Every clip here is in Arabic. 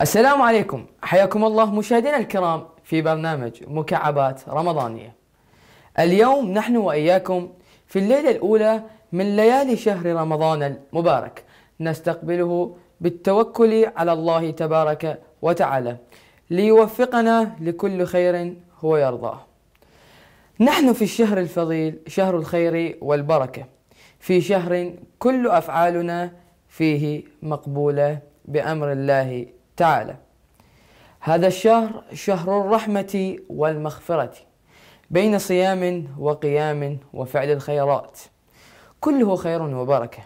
السلام عليكم حياكم الله مشاهدينا الكرام في برنامج مكعبات رمضانية اليوم نحن وإياكم في الليلة الأولى من ليالي شهر رمضان المبارك نستقبله بالتوكل على الله تبارك وتعالى ليوفقنا لكل خير هو يرضاه نحن في الشهر الفضيل شهر الخير والبركة في شهر كل أفعالنا فيه مقبولة بأمر الله تعالى هذا الشهر شهر الرحمة والمغفرة بين صيام وقيام وفعل الخيرات كله خير وبركة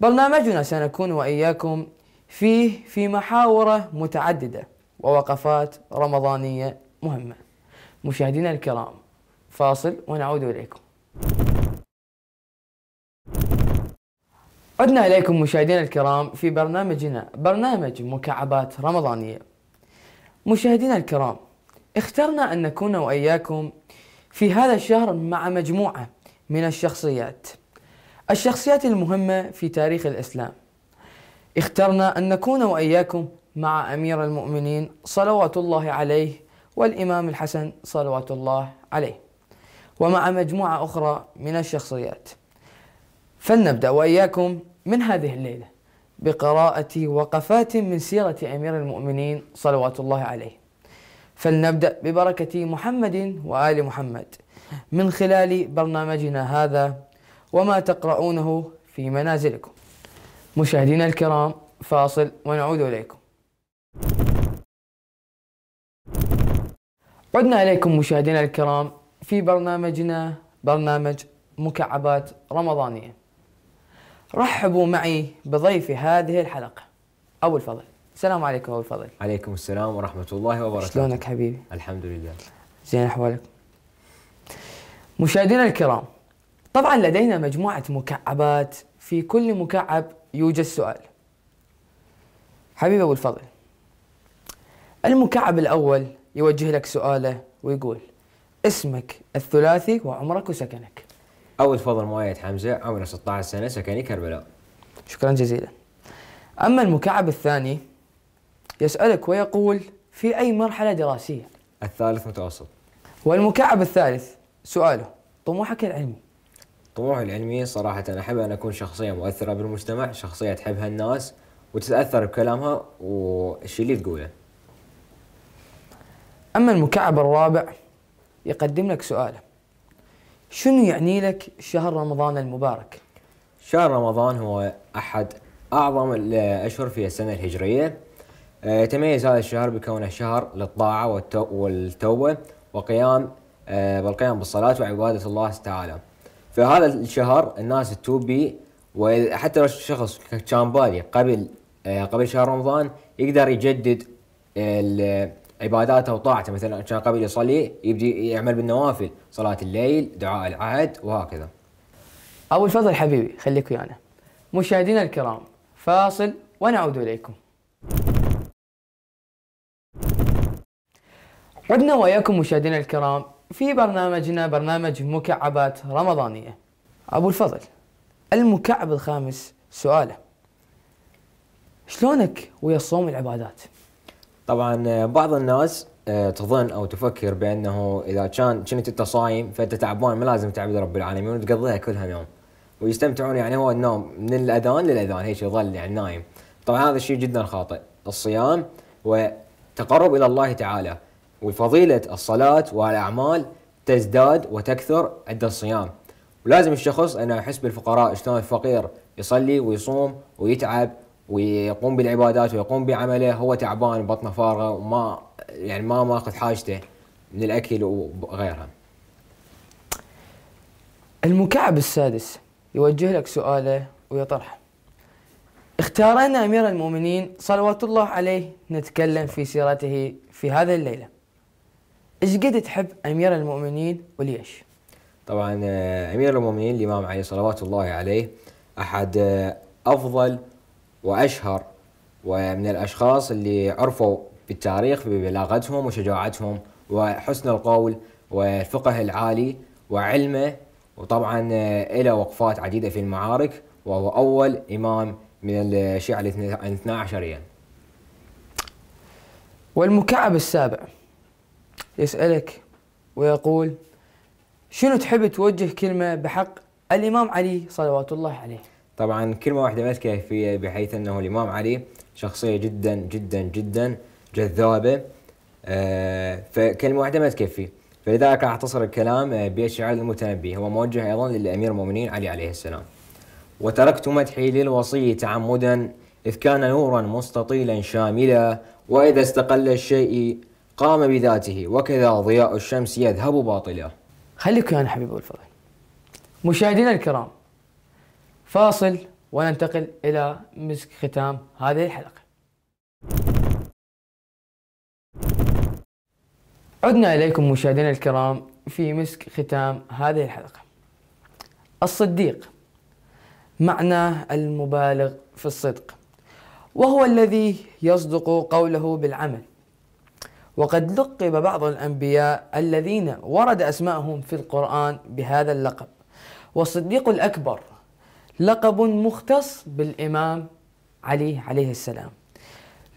برنامجنا سنكون وإياكم فيه في محاور متعددة ووقفات رمضانية مهمة مشاهدينا الكرام فاصل ونعود إليكم عدنا إليكم مشاهدينا الكرام في برنامجنا برنامج مكعبات رمضانية مشاهدينا الكرام اخترنا أن نكون وإياكم في هذا الشهر مع مجموعة من الشخصيات الشخصيات المهمة في تاريخ الإسلام اخترنا أن نكون وإياكم مع أمير المؤمنين صلوات الله عليه والإمام الحسن صلوات الله عليه ومع مجموعة أخرى من الشخصيات فلنبدأ وإياكم من هذه الليلة بقراءة وقفات من سيرة أمير المؤمنين صلوات الله عليه فلنبدأ ببركة محمد وآل محمد من خلال برنامجنا هذا وما تقرؤونه في منازلكم مشاهدينا الكرام فاصل ونعود إليكم عدنا إليكم مشاهدينا الكرام في برنامجنا برنامج مكعبات رمضانية رحبوا معي بضيف هذه الحلقة أبو الفضل السلام عليكم أبو الفضل عليكم السلام ورحمة الله وبركاته شلونك حبيبي؟ الحمد لله زين أحوالك؟ مشاهدينا الكرام طبعا لدينا مجموعة مكعبات في كل مكعب يوجد سؤال حبيبي أبو الفضل المكعب الأول يوجه لك سؤاله ويقول اسمك الثلاثي وعمرك وسكنك أو الفضل مؤيد حمزة عمره 16 سنة سكني كربلاء شكرا جزيلا أما المكعب الثاني يسألك ويقول في أي مرحلة دراسية؟ الثالث متوسط والمكعب الثالث سؤاله طموحك العلمي طموحي العلمي صراحة أنا أحب أن أكون شخصية مؤثرة بالمجتمع شخصية تحبها الناس وتتأثر بكلامها والشيء اللي تقوله أما المكعب الرابع يقدم لك سؤاله شنو يعني لك شهر رمضان المبارك؟ شهر رمضان هو أحد أعظم الأشهر في السنة الهجرية آه، يتميز هذا الشهر بكونه شهر للطاعة والتوبة وقيام بالقيام آه، بالصلاة وعبادة الله تعالى فهذا الشهر الناس تتوب به وحتى لو الشخص كان قبل آه، قبل شهر رمضان يقدر يجدد عباداته وطاعته مثلا كان قبل يصلي يبدي يعمل بالنوافل صلاة الليل دعاء العهد وهكذا أبو الفضل حبيبي خليك ويانا مشاهدينا الكرام فاصل ونعود إليكم عدنا وياكم مشاهدينا الكرام في برنامجنا برنامج مكعبات رمضانية أبو الفضل المكعب الخامس سؤاله شلونك ويا الصوم العبادات؟ طبعا آه، بعض الناس آه، تظن او تفكر بانه اذا كان كنت انت صايم فانت تعبان ما لازم تعبد رب العالمين وتقضيها كلها نوم ويستمتعون يعني هو النوم من الاذان للاذان هيك يظل يعني نايم طبعا هذا الشيء جدا خاطئ الصيام وتقرب الى الله تعالى وفضيله الصلاه والاعمال تزداد وتكثر عند الصيام ولازم الشخص انه يحس بالفقراء شلون الفقير يصلي ويصوم ويتعب ويقوم بالعبادات ويقوم بعمله هو تعبان بطنه فارغه وما يعني ما ماخذ حاجته من الاكل وغيرها. المكعب السادس يوجه لك سؤاله ويطرحه. اختارنا امير المؤمنين صلوات الله عليه نتكلم في سيرته في هذه الليله. ايش قد تحب امير المؤمنين وليش؟ طبعا آه، امير المؤمنين الامام علي صلوات الله عليه احد آه، افضل وأشهر ومن الأشخاص اللي عرفوا بالتاريخ ببلاغتهم وشجاعتهم وحسن القول والفقه العالي وعلمه وطبعا له وقفات عديدة في المعارك وهو أول إمام من الشيعة الاثنا عشرية والمكعب السابع يسألك ويقول شنو تحب توجه كلمة بحق الإمام علي صلوات الله عليه طبعا كلمة واحدة بس كافية بحيث أنه الإمام علي شخصية جدا جدا جدا جذابة آه، فكلمة واحدة ما تكفي فلذلك راح أختصر الكلام آه، بشعار المتنبي هو موجه أيضا للأمير المؤمنين علي عليه السلام وتركت مدحي للوصي تعمدا إذ كان نورا مستطيلا شاملا وإذا استقل الشيء قام بذاته وكذا ضياء الشمس يذهب باطلا خليك يا حبيب الفضل مشاهدينا الكرام فاصل وننتقل إلى مسك ختام هذه الحلقة عدنا إليكم مشاهدينا الكرام في مسك ختام هذه الحلقة الصديق معناه المبالغ في الصدق وهو الذي يصدق قوله بالعمل وقد لقب بعض الأنبياء الذين ورد أسماءهم في القرآن بهذا اللقب والصديق الأكبر لقب مختص بالإمام علي عليه السلام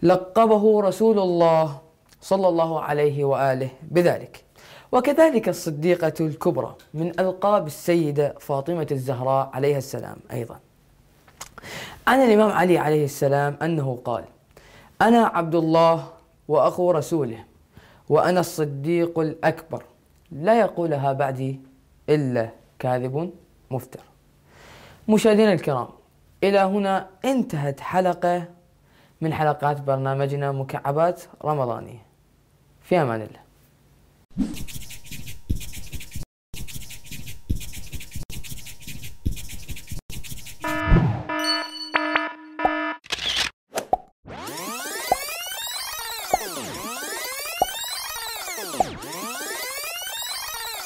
لقبه رسول الله صلى الله عليه وآله بذلك وكذلك الصديقة الكبرى من ألقاب السيدة فاطمة الزهراء عليها السلام أيضا عن الإمام علي عليه السلام أنه قال أنا عبد الله وأخو رسوله وأنا الصديق الأكبر لا يقولها بعدي إلا كاذب مفتر مشاهدينا الكرام إلى هنا انتهت حلقة من حلقات برنامجنا مكعبات رمضانية في أمان الله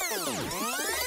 Thank you.